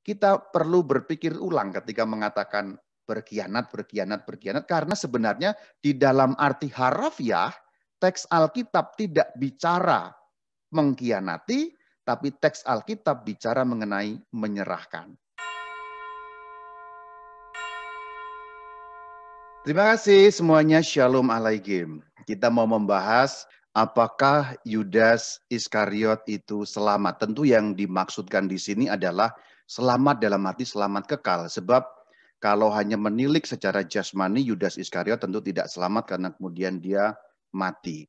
kita perlu berpikir ulang ketika mengatakan berkhianat, berkhianat, berkhianat. Karena sebenarnya di dalam arti harafiah, teks Alkitab tidak bicara mengkhianati, tapi teks Alkitab bicara mengenai menyerahkan. Terima kasih semuanya. Shalom alaikum. Kita mau membahas apakah Yudas Iskariot itu selamat. Tentu yang dimaksudkan di sini adalah Selamat dalam arti selamat kekal. Sebab kalau hanya menilik secara jasmani, Yudas Iskariot tentu tidak selamat karena kemudian dia mati.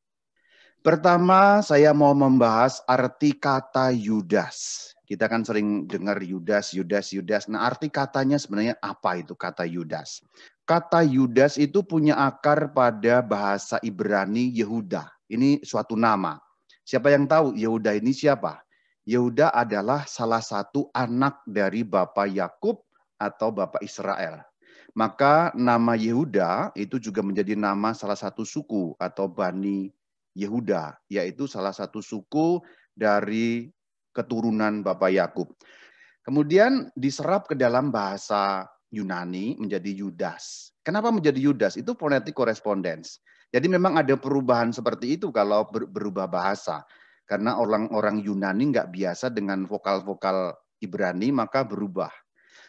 Pertama, saya mau membahas arti kata Yudas. Kita kan sering dengar Yudas, Yudas, Yudas. Nah, arti katanya sebenarnya apa itu kata Yudas? Kata Yudas itu punya akar pada bahasa Ibrani Yehuda. Ini suatu nama. Siapa yang tahu Yehuda ini siapa? Yehuda adalah salah satu anak dari Bapak Yakub atau Bapak Israel. Maka nama Yehuda itu juga menjadi nama salah satu suku atau Bani Yehuda, yaitu salah satu suku dari keturunan Bapak Yakub. Kemudian diserap ke dalam bahasa Yunani menjadi Yudas. Kenapa menjadi Yudas? Itu phonetic correspondence. Jadi memang ada perubahan seperti itu kalau berubah bahasa. Karena orang-orang Yunani nggak biasa dengan vokal-vokal Ibrani, maka berubah.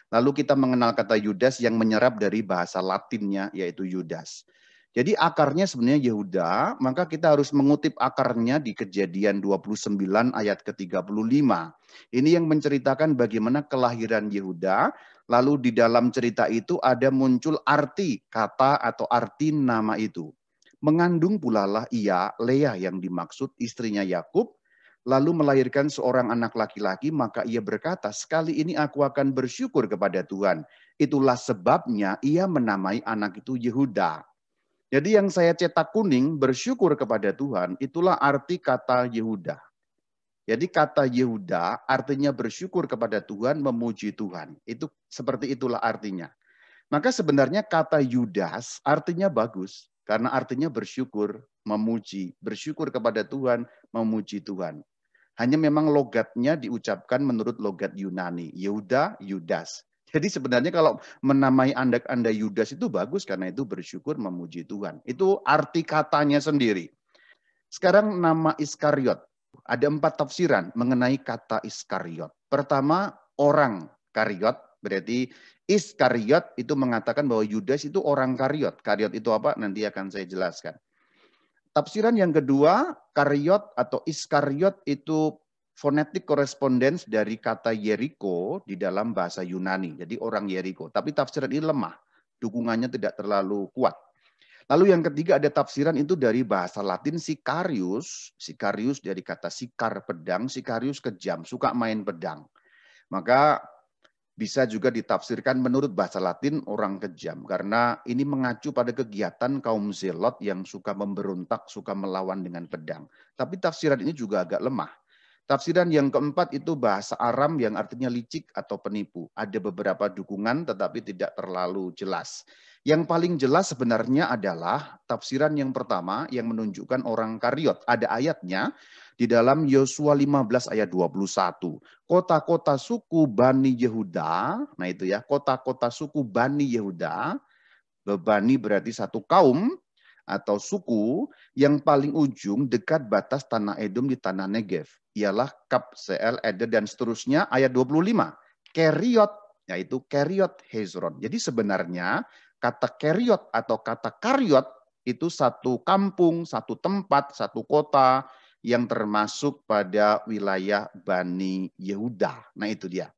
Lalu kita mengenal kata Yudas yang menyerap dari bahasa Latinnya, yaitu Yudas. Jadi akarnya sebenarnya Yehuda, maka kita harus mengutip akarnya di kejadian 29 ayat ke-35. Ini yang menceritakan bagaimana kelahiran Yehuda, lalu di dalam cerita itu ada muncul arti kata atau arti nama itu. Mengandung pula pulalah ia, Lea yang dimaksud istrinya Yakub, lalu melahirkan seorang anak laki-laki, maka ia berkata, "Sekali ini aku akan bersyukur kepada Tuhan." Itulah sebabnya ia menamai anak itu Yehuda. Jadi yang saya cetak kuning bersyukur kepada Tuhan, itulah arti kata Yehuda. Jadi kata Yehuda artinya bersyukur kepada Tuhan, memuji Tuhan. Itu seperti itulah artinya. Maka sebenarnya kata Yudas artinya bagus. Karena artinya bersyukur, memuji. Bersyukur kepada Tuhan, memuji Tuhan. Hanya memang logatnya diucapkan menurut logat Yunani. Yehuda, Yudas. Jadi sebenarnya kalau menamai anda Anda Yudas itu bagus karena itu bersyukur memuji Tuhan. Itu arti katanya sendiri. Sekarang nama Iskariot. Ada empat tafsiran mengenai kata Iskariot. Pertama, orang. Kariot berarti Iskariot itu mengatakan bahwa Yudas itu orang Kariot. Kariot itu apa? Nanti akan saya jelaskan. Tafsiran yang kedua, Kariot atau Iskariot itu fonetik korespondens dari kata Yeriko di dalam bahasa Yunani. Jadi orang Yeriko. Tapi tafsiran ini lemah. Dukungannya tidak terlalu kuat. Lalu yang ketiga ada tafsiran itu dari bahasa Latin Sicarius. Sicarius dari kata sikar pedang, Sicarius kejam, suka main pedang. Maka bisa juga ditafsirkan menurut bahasa Latin orang kejam karena ini mengacu pada kegiatan kaum zelot yang suka memberontak, suka melawan dengan pedang. Tapi tafsiran ini juga agak lemah Tafsiran yang keempat itu bahasa Aram yang artinya licik atau penipu. Ada beberapa dukungan tetapi tidak terlalu jelas. Yang paling jelas sebenarnya adalah tafsiran yang pertama yang menunjukkan orang Karyot. Ada ayatnya di dalam Yosua 15 ayat 21. Kota-kota suku Bani Yehuda, nah itu ya, kota-kota suku Bani Yehuda, Bani berarti satu kaum atau suku yang paling ujung dekat batas tanah Edom di tanah Negev ialah CL eder, dan seterusnya. Ayat 25, keriot, yaitu keriot hezron. Jadi sebenarnya kata keriot atau kata karyot itu satu kampung, satu tempat, satu kota yang termasuk pada wilayah Bani Yehuda. Nah itu dia.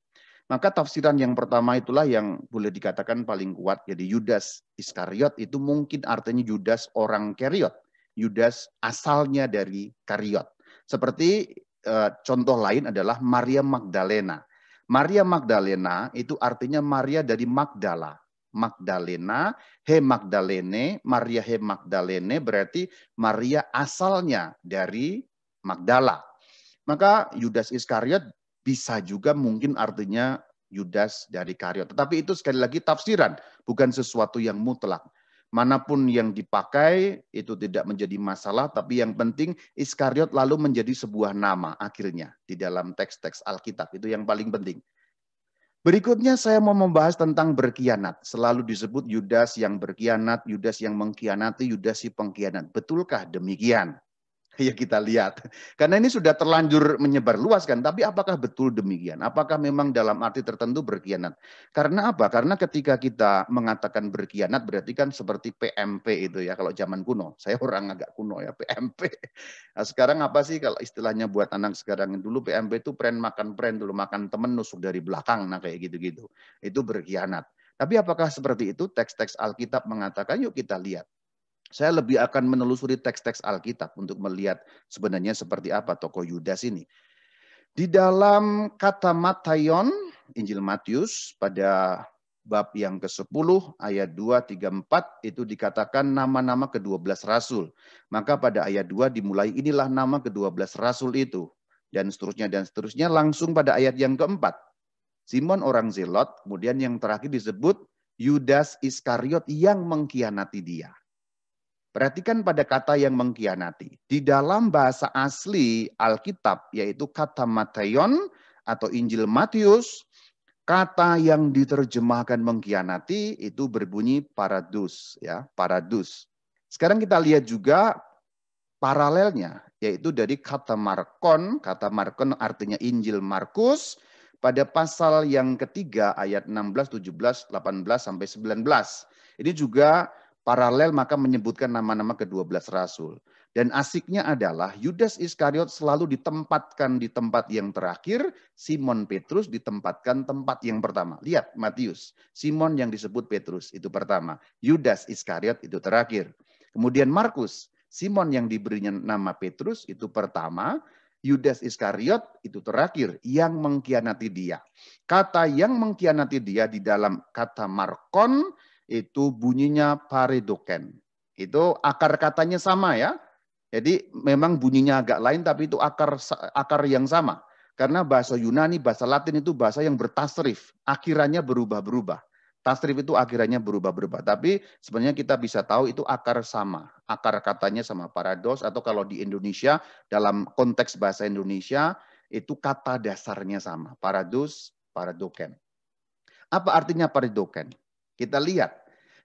Maka tafsiran yang pertama itulah yang boleh dikatakan paling kuat. Jadi Yudas Iskariot itu mungkin artinya Yudas orang Keriot. Yudas asalnya dari Kariot. Seperti Eh, contoh lain adalah Maria Magdalena. Maria Magdalena itu artinya Maria dari Magdala. Magdalena, He Magdalene, Maria He Magdalene berarti Maria asalnya dari Magdala. Maka Yudas Iskariot bisa juga mungkin artinya Yudas dari Kariot. Tetapi itu sekali lagi tafsiran, bukan sesuatu yang mutlak manapun yang dipakai itu tidak menjadi masalah, tapi yang penting Iskariot lalu menjadi sebuah nama akhirnya di dalam teks-teks Alkitab. Itu yang paling penting. Berikutnya saya mau membahas tentang berkianat. Selalu disebut Yudas yang berkianat, Yudas yang mengkhianati, Yudas si pengkhianat. Betulkah demikian? ya kita lihat. Karena ini sudah terlanjur menyebar luas kan, tapi apakah betul demikian? Apakah memang dalam arti tertentu berkhianat? Karena apa? Karena ketika kita mengatakan berkhianat berarti kan seperti PMP itu ya kalau zaman kuno. Saya orang agak kuno ya, PMP. Nah, sekarang apa sih kalau istilahnya buat anak sekarang dulu PMP itu pren makan pren dulu makan temen nusuk dari belakang nah kayak gitu-gitu. Itu berkhianat. Tapi apakah seperti itu? Teks-teks Alkitab mengatakan yuk kita lihat saya lebih akan menelusuri teks-teks Alkitab untuk melihat sebenarnya seperti apa tokoh Yudas ini. Di dalam kata Matayon, Injil Matius pada bab yang ke-10 ayat 2, 3, 4 itu dikatakan nama-nama ke-12 rasul. Maka pada ayat 2 dimulai inilah nama ke-12 rasul itu. Dan seterusnya dan seterusnya langsung pada ayat yang keempat. Simon orang Zelot, kemudian yang terakhir disebut Yudas Iskariot yang mengkhianati dia. Perhatikan pada kata yang mengkhianati. Di dalam bahasa asli Alkitab, yaitu kata Matayon atau Injil Matius, kata yang diterjemahkan mengkhianati itu berbunyi paradus. ya paradus. Sekarang kita lihat juga paralelnya, yaitu dari kata Markon. Kata Markon artinya Injil Markus. Pada pasal yang ketiga ayat 16, 17, 18, sampai 19. Ini juga paralel maka menyebutkan nama-nama kedua belas rasul. Dan asiknya adalah Yudas Iskariot selalu ditempatkan di tempat yang terakhir, Simon Petrus ditempatkan tempat yang pertama. Lihat Matius, Simon yang disebut Petrus itu pertama, Yudas Iskariot itu terakhir. Kemudian Markus, Simon yang diberinya nama Petrus itu pertama, Yudas Iskariot itu terakhir yang mengkhianati dia. Kata yang mengkhianati dia di dalam kata Markon itu bunyinya paredoken. Itu akar katanya sama ya. Jadi memang bunyinya agak lain tapi itu akar akar yang sama. Karena bahasa Yunani, bahasa Latin itu bahasa yang bertasrif, akhirannya berubah-berubah. Tasrif itu akhirannya berubah-berubah. Tapi sebenarnya kita bisa tahu itu akar sama. Akar katanya sama parados atau kalau di Indonesia dalam konteks bahasa Indonesia itu kata dasarnya sama. Parados, paradoken. Apa artinya paradoken? Kita lihat.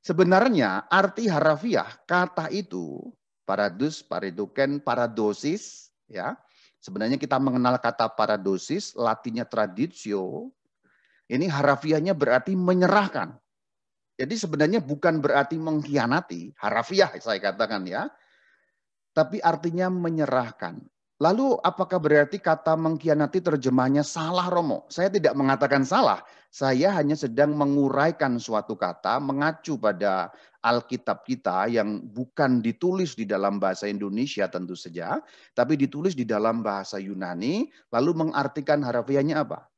Sebenarnya arti harafiah kata itu paradus, pariduken, paradosis ya. Sebenarnya kita mengenal kata paradosis, latinnya traditio. Ini harafiahnya berarti menyerahkan. Jadi sebenarnya bukan berarti mengkhianati, harafiah saya katakan ya. Tapi artinya menyerahkan. Lalu apakah berarti kata mengkhianati terjemahnya salah Romo? Saya tidak mengatakan salah. Saya hanya sedang menguraikan suatu kata mengacu pada Alkitab kita yang bukan ditulis di dalam bahasa Indonesia tentu saja, tapi ditulis di dalam bahasa Yunani, lalu mengartikan harafiahnya apa?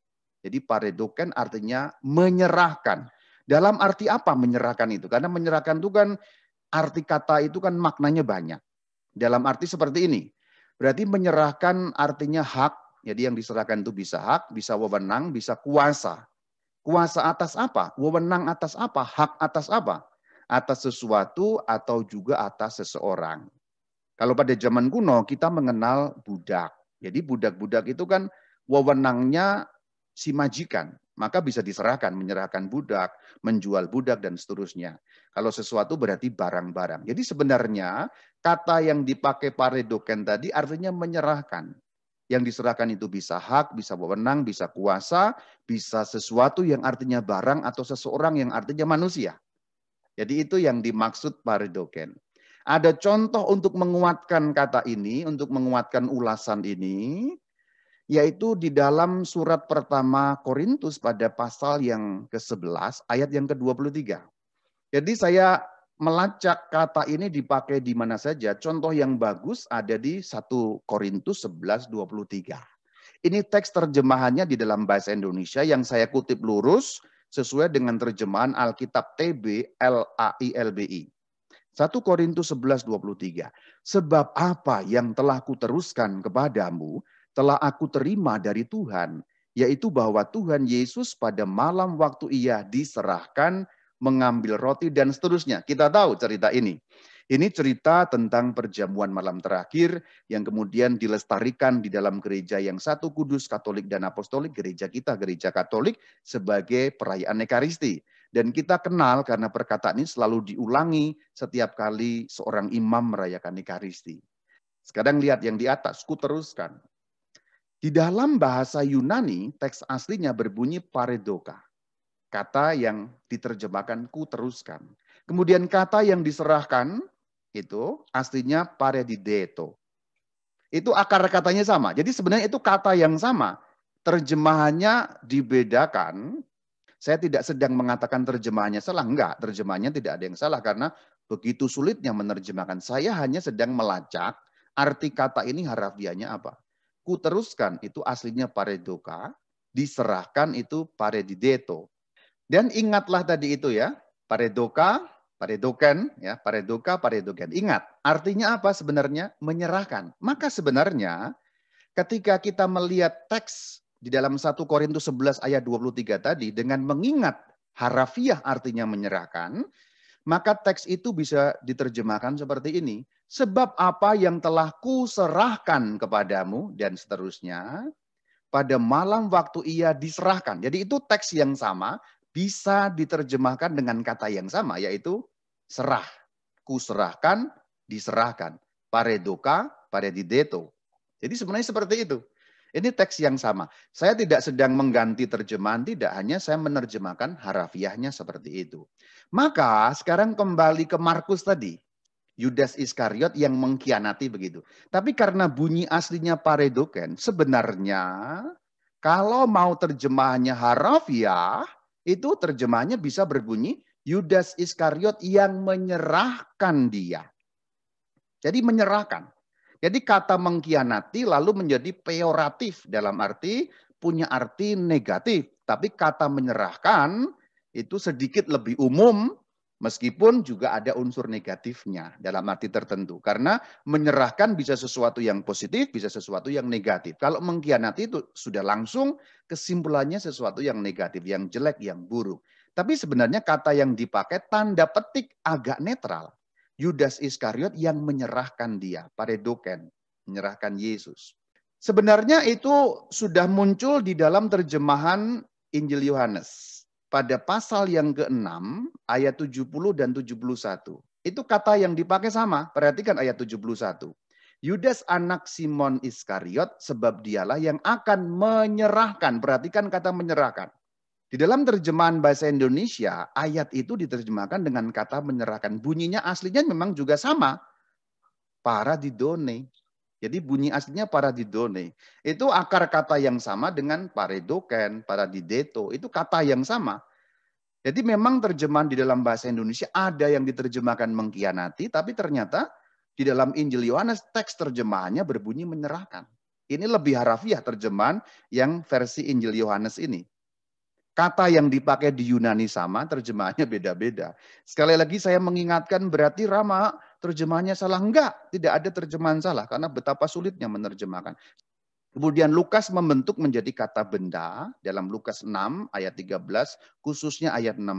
Jadi paredoken artinya menyerahkan. Dalam arti apa menyerahkan itu? Karena menyerahkan itu kan arti kata itu kan maknanya banyak. Dalam arti seperti ini, Berarti menyerahkan artinya hak. Jadi yang diserahkan itu bisa hak, bisa wewenang, bisa kuasa. Kuasa atas apa? Wewenang atas apa? Hak atas apa? Atas sesuatu atau juga atas seseorang. Kalau pada zaman kuno kita mengenal budak. Jadi budak-budak itu kan wewenangnya si majikan maka bisa diserahkan, menyerahkan budak, menjual budak, dan seterusnya. Kalau sesuatu berarti barang-barang. Jadi sebenarnya kata yang dipakai paredoken tadi artinya menyerahkan. Yang diserahkan itu bisa hak, bisa wewenang, bisa kuasa, bisa sesuatu yang artinya barang atau seseorang yang artinya manusia. Jadi itu yang dimaksud paredoken. Ada contoh untuk menguatkan kata ini, untuk menguatkan ulasan ini, yaitu di dalam surat pertama Korintus pada pasal yang ke-11 ayat yang ke-23. Jadi saya melacak kata ini dipakai di mana saja. Contoh yang bagus ada di 1 Korintus 11 23. Ini teks terjemahannya di dalam bahasa Indonesia yang saya kutip lurus sesuai dengan terjemahan Alkitab TB LAILBI. 1 Korintus 11 23. Sebab apa yang telah kuteruskan kepadamu telah aku terima dari Tuhan, yaitu bahwa Tuhan Yesus pada malam waktu ia diserahkan mengambil roti dan seterusnya. Kita tahu cerita ini. Ini cerita tentang perjamuan malam terakhir yang kemudian dilestarikan di dalam gereja yang satu kudus Katolik dan Apostolik, gereja kita, gereja Katolik sebagai perayaan Ekaristi. Dan kita kenal karena perkataan ini selalu diulangi setiap kali seorang imam merayakan Ekaristi. Sekarang lihat yang di atas, ku teruskan. Di dalam bahasa Yunani, teks aslinya berbunyi paredoka. Kata yang diterjemahkan ku teruskan. Kemudian kata yang diserahkan itu aslinya paredideto. Itu akar katanya sama. Jadi sebenarnya itu kata yang sama. Terjemahannya dibedakan. Saya tidak sedang mengatakan terjemahannya salah. Enggak, terjemahannya tidak ada yang salah. Karena begitu sulitnya menerjemahkan. Saya hanya sedang melacak arti kata ini harafiahnya apa kuteruskan itu aslinya paredoka, diserahkan itu paredideto. Dan ingatlah tadi itu ya, paredoka, paredoken, ya, paredoka, paredoken. Ingat, artinya apa sebenarnya? Menyerahkan. Maka sebenarnya ketika kita melihat teks di dalam 1 Korintus 11 ayat 23 tadi dengan mengingat harafiah artinya menyerahkan, maka teks itu bisa diterjemahkan seperti ini. Sebab apa yang telah kuserahkan kepadamu dan seterusnya pada malam waktu ia diserahkan. Jadi itu teks yang sama bisa diterjemahkan dengan kata yang sama yaitu serah. Kuserahkan, diserahkan. Paredoka, paredideto. Jadi sebenarnya seperti itu. Ini teks yang sama. Saya tidak sedang mengganti terjemahan, tidak hanya saya menerjemahkan harafiahnya seperti itu. Maka sekarang kembali ke Markus tadi. Yudas Iskariot yang mengkhianati begitu. Tapi karena bunyi aslinya paredoken, sebenarnya kalau mau terjemahannya harafiah, itu terjemahannya bisa berbunyi Yudas Iskariot yang menyerahkan dia. Jadi menyerahkan. Jadi kata mengkhianati lalu menjadi peyoratif dalam arti punya arti negatif. Tapi kata menyerahkan itu sedikit lebih umum meskipun juga ada unsur negatifnya dalam arti tertentu. Karena menyerahkan bisa sesuatu yang positif, bisa sesuatu yang negatif. Kalau mengkhianati itu sudah langsung kesimpulannya sesuatu yang negatif, yang jelek, yang buruk. Tapi sebenarnya kata yang dipakai tanda petik agak netral. Yudas Iskariot yang menyerahkan dia, pada doken, menyerahkan Yesus. Sebenarnya itu sudah muncul di dalam terjemahan Injil Yohanes. Pada pasal yang ke-6, ayat 70 dan 71. Itu kata yang dipakai sama, perhatikan ayat 71. Yudas anak Simon Iskariot sebab dialah yang akan menyerahkan. Perhatikan kata menyerahkan. Di dalam terjemahan bahasa Indonesia, ayat itu diterjemahkan dengan kata menyerahkan. Bunyinya aslinya memang juga sama. Para didone. Jadi bunyi aslinya para didone. Itu akar kata yang sama dengan paredoken, para dideto. Itu kata yang sama. Jadi memang terjemahan di dalam bahasa Indonesia ada yang diterjemahkan mengkhianati, tapi ternyata di dalam Injil Yohanes teks terjemahannya berbunyi menyerahkan. Ini lebih harafiah terjemahan yang versi Injil Yohanes ini. Kata yang dipakai di Yunani sama, terjemahannya beda-beda. Sekali lagi saya mengingatkan berarti Rama terjemahannya salah. Enggak, tidak ada terjemahan salah karena betapa sulitnya menerjemahkan. Kemudian Lukas membentuk menjadi kata benda dalam Lukas 6 ayat 13, khususnya ayat 16.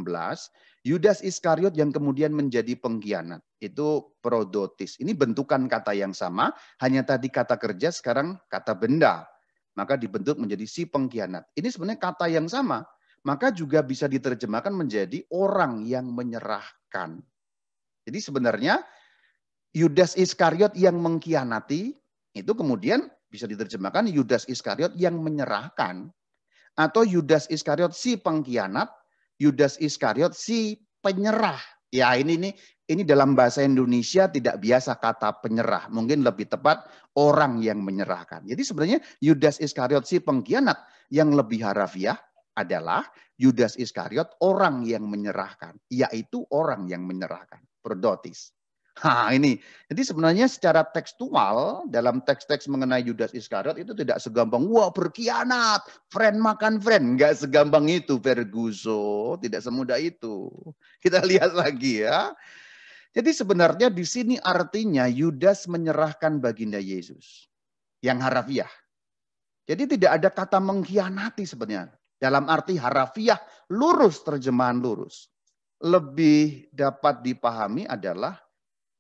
Yudas Iskariot yang kemudian menjadi pengkhianat. Itu prodotis. Ini bentukan kata yang sama, hanya tadi kata kerja, sekarang kata benda. Maka dibentuk menjadi si pengkhianat. Ini sebenarnya kata yang sama, maka juga bisa diterjemahkan menjadi orang yang menyerahkan. Jadi sebenarnya Yudas Iskariot yang mengkhianati itu kemudian bisa diterjemahkan Yudas Iskariot yang menyerahkan atau Yudas Iskariot si pengkhianat, Yudas Iskariot si penyerah. Ya ini ini ini dalam bahasa Indonesia tidak biasa kata penyerah, mungkin lebih tepat orang yang menyerahkan. Jadi sebenarnya Yudas Iskariot si pengkhianat yang lebih harafiah adalah Yudas Iskariot orang yang menyerahkan, yaitu orang yang menyerahkan, Perdotis Nah ini, jadi sebenarnya secara tekstual dalam teks-teks mengenai Yudas Iskariot itu tidak segampang, wah berkhianat, friend makan friend. Nggak segampang itu, Verguso. Tidak semudah itu. Kita lihat lagi ya. Jadi sebenarnya di sini artinya Yudas menyerahkan baginda Yesus. Yang harafiah. Jadi tidak ada kata mengkhianati sebenarnya. Dalam arti harafiah lurus terjemahan lurus. Lebih dapat dipahami adalah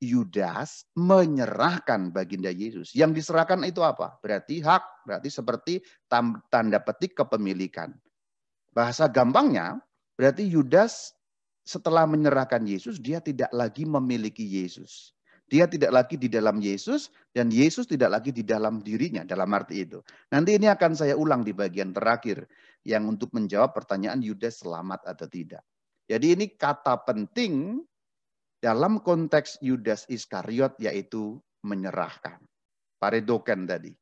Yudas menyerahkan baginda Yesus. Yang diserahkan itu apa? Berarti hak, berarti seperti tanda petik kepemilikan. Bahasa gampangnya, berarti Yudas setelah menyerahkan Yesus, dia tidak lagi memiliki Yesus. Dia tidak lagi di dalam Yesus dan Yesus tidak lagi di dalam dirinya dalam arti itu. Nanti ini akan saya ulang di bagian terakhir yang untuk menjawab pertanyaan Yudas selamat atau tidak. Jadi ini kata penting dalam konteks Yudas Iskariot yaitu menyerahkan. Paredoken tadi.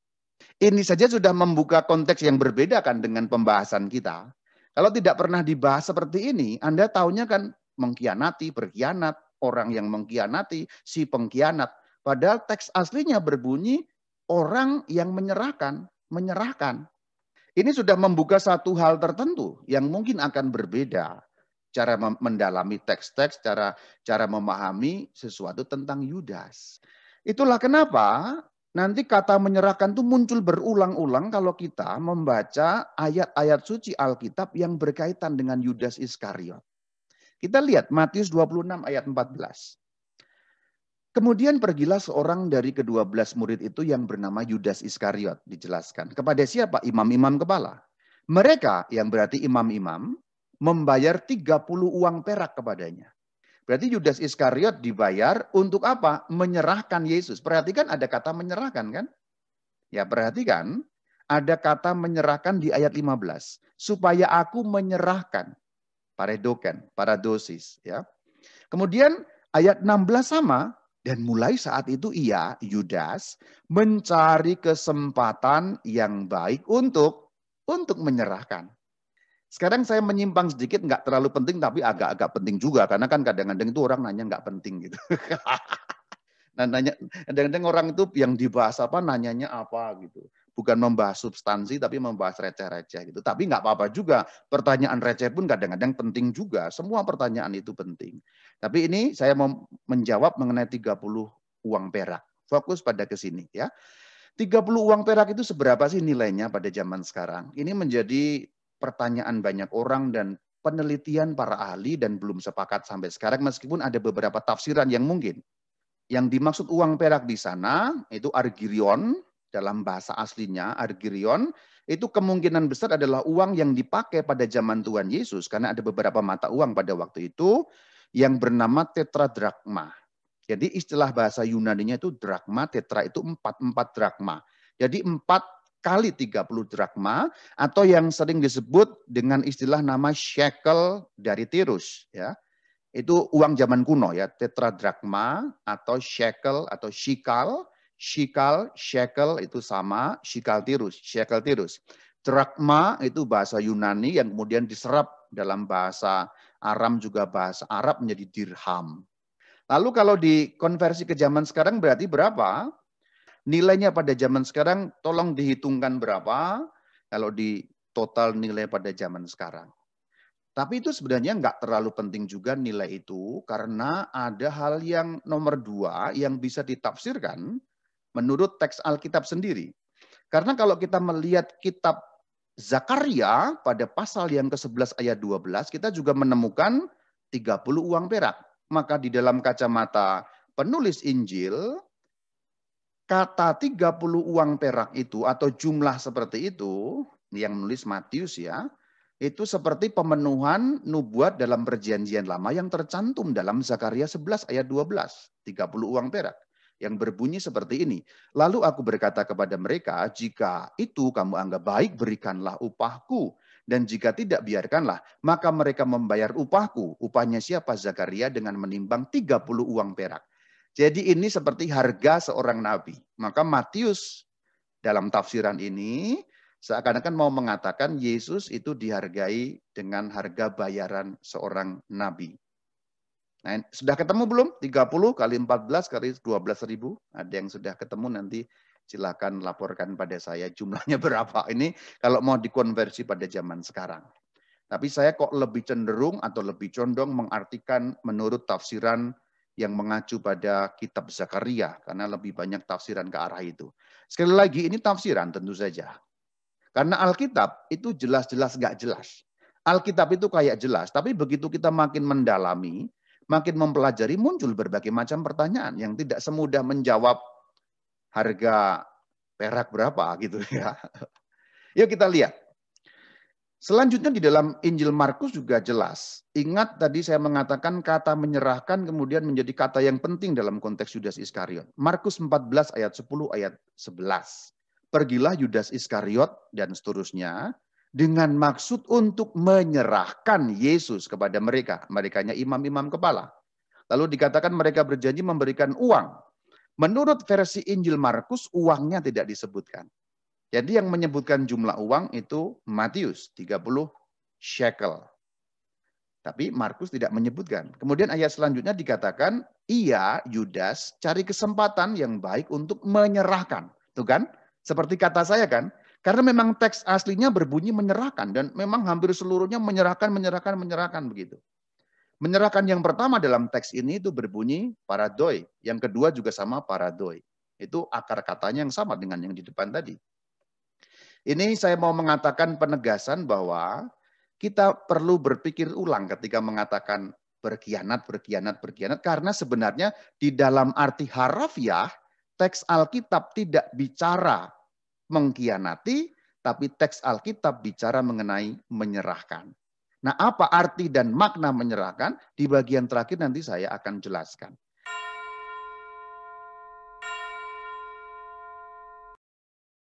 Ini saja sudah membuka konteks yang berbeda kan dengan pembahasan kita. Kalau tidak pernah dibahas seperti ini, Anda tahunya kan mengkhianati, berkhianat, orang yang mengkhianati, si pengkhianat. Padahal teks aslinya berbunyi orang yang menyerahkan, menyerahkan. Ini sudah membuka satu hal tertentu yang mungkin akan berbeda cara mendalami teks-teks, cara cara memahami sesuatu tentang Yudas. Itulah kenapa nanti kata menyerahkan itu muncul berulang-ulang kalau kita membaca ayat-ayat suci Alkitab yang berkaitan dengan Yudas Iskariot. Kita lihat Matius 26 ayat 14. Kemudian pergilah seorang dari kedua belas murid itu yang bernama Yudas Iskariot, dijelaskan. Kepada siapa? Imam-imam kepala. Mereka yang berarti imam-imam membayar 30 uang perak kepadanya. Berarti Yudas Iskariot dibayar untuk apa? Menyerahkan Yesus. Perhatikan ada kata menyerahkan kan? Ya perhatikan ada kata menyerahkan di ayat 15. Supaya aku menyerahkan paredoken, paradosis. Ya. Kemudian ayat 16 sama, dan mulai saat itu ia, Yudas, mencari kesempatan yang baik untuk untuk menyerahkan. Sekarang saya menyimpang sedikit, nggak terlalu penting tapi agak-agak penting juga. Karena kan kadang-kadang itu orang nanya nggak penting gitu. nah, nanya, kadang-kadang orang itu yang dibahas apa, nanyanya apa gitu bukan membahas substansi tapi membahas receh-receh gitu. Tapi nggak apa-apa juga, pertanyaan receh pun kadang-kadang penting juga. Semua pertanyaan itu penting. Tapi ini saya mau menjawab mengenai 30 uang perak. Fokus pada ke sini ya. 30 uang perak itu seberapa sih nilainya pada zaman sekarang? Ini menjadi pertanyaan banyak orang dan penelitian para ahli dan belum sepakat sampai sekarang meskipun ada beberapa tafsiran yang mungkin. Yang dimaksud uang perak di sana itu argirion dalam bahasa aslinya argirion itu kemungkinan besar adalah uang yang dipakai pada zaman Tuhan Yesus karena ada beberapa mata uang pada waktu itu yang bernama tetradrakma. Jadi istilah bahasa yunani nya itu drakma, tetra itu empat, empat drakma. Jadi empat kali 30 drakma atau yang sering disebut dengan istilah nama shekel dari Tirus. Ya. Itu uang zaman kuno ya, tetra tetradrakma atau shekel atau shikal Shikal, shekel itu sama, shikal tirus, shekel tirus. Drakma itu bahasa Yunani yang kemudian diserap dalam bahasa Aram juga bahasa Arab menjadi dirham. Lalu kalau dikonversi ke zaman sekarang berarti berapa? Nilainya pada zaman sekarang tolong dihitungkan berapa kalau di total nilai pada zaman sekarang. Tapi itu sebenarnya nggak terlalu penting juga nilai itu karena ada hal yang nomor dua yang bisa ditafsirkan menurut teks Alkitab sendiri. Karena kalau kita melihat kitab Zakaria pada pasal yang ke-11 ayat 12, kita juga menemukan 30 uang perak. Maka di dalam kacamata penulis Injil, kata 30 uang perak itu atau jumlah seperti itu, yang menulis Matius ya, itu seperti pemenuhan nubuat dalam perjanjian lama yang tercantum dalam Zakaria 11 ayat 12, 30 uang perak yang berbunyi seperti ini. Lalu aku berkata kepada mereka, jika itu kamu anggap baik, berikanlah upahku. Dan jika tidak, biarkanlah. Maka mereka membayar upahku. Upahnya siapa? Zakaria dengan menimbang 30 uang perak. Jadi ini seperti harga seorang nabi. Maka Matius dalam tafsiran ini seakan-akan mau mengatakan Yesus itu dihargai dengan harga bayaran seorang nabi. Nah, sudah ketemu belum? 30 kali 14 kali 12 ribu. Ada yang sudah ketemu nanti silakan laporkan pada saya jumlahnya berapa. Ini kalau mau dikonversi pada zaman sekarang. Tapi saya kok lebih cenderung atau lebih condong mengartikan menurut tafsiran yang mengacu pada kitab Zakaria karena lebih banyak tafsiran ke arah itu. Sekali lagi ini tafsiran tentu saja. Karena Alkitab itu jelas-jelas gak jelas. Alkitab itu kayak jelas, tapi begitu kita makin mendalami, makin mempelajari muncul berbagai macam pertanyaan yang tidak semudah menjawab harga perak berapa gitu ya. Yuk kita lihat. Selanjutnya di dalam Injil Markus juga jelas. Ingat tadi saya mengatakan kata menyerahkan kemudian menjadi kata yang penting dalam konteks Yudas Iskariot. Markus 14 ayat 10 ayat 11. Pergilah Yudas Iskariot dan seterusnya dengan maksud untuk menyerahkan Yesus kepada mereka. Merekanya imam-imam kepala. Lalu dikatakan mereka berjanji memberikan uang. Menurut versi Injil Markus, uangnya tidak disebutkan. Jadi yang menyebutkan jumlah uang itu Matius 30 shekel. Tapi Markus tidak menyebutkan. Kemudian ayat selanjutnya dikatakan, ia Yudas cari kesempatan yang baik untuk menyerahkan. Tuh kan? Seperti kata saya kan, karena memang teks aslinya berbunyi menyerahkan dan memang hampir seluruhnya menyerahkan, menyerahkan, menyerahkan begitu. Menyerahkan yang pertama dalam teks ini itu berbunyi paradoi. Yang kedua juga sama paradoi. Itu akar katanya yang sama dengan yang di depan tadi. Ini saya mau mengatakan penegasan bahwa kita perlu berpikir ulang ketika mengatakan berkhianat, berkhianat, berkhianat. Karena sebenarnya di dalam arti harafiah, teks Alkitab tidak bicara mengkhianati, tapi teks Alkitab bicara mengenai menyerahkan. Nah, apa arti dan makna menyerahkan? Di bagian terakhir nanti saya akan jelaskan.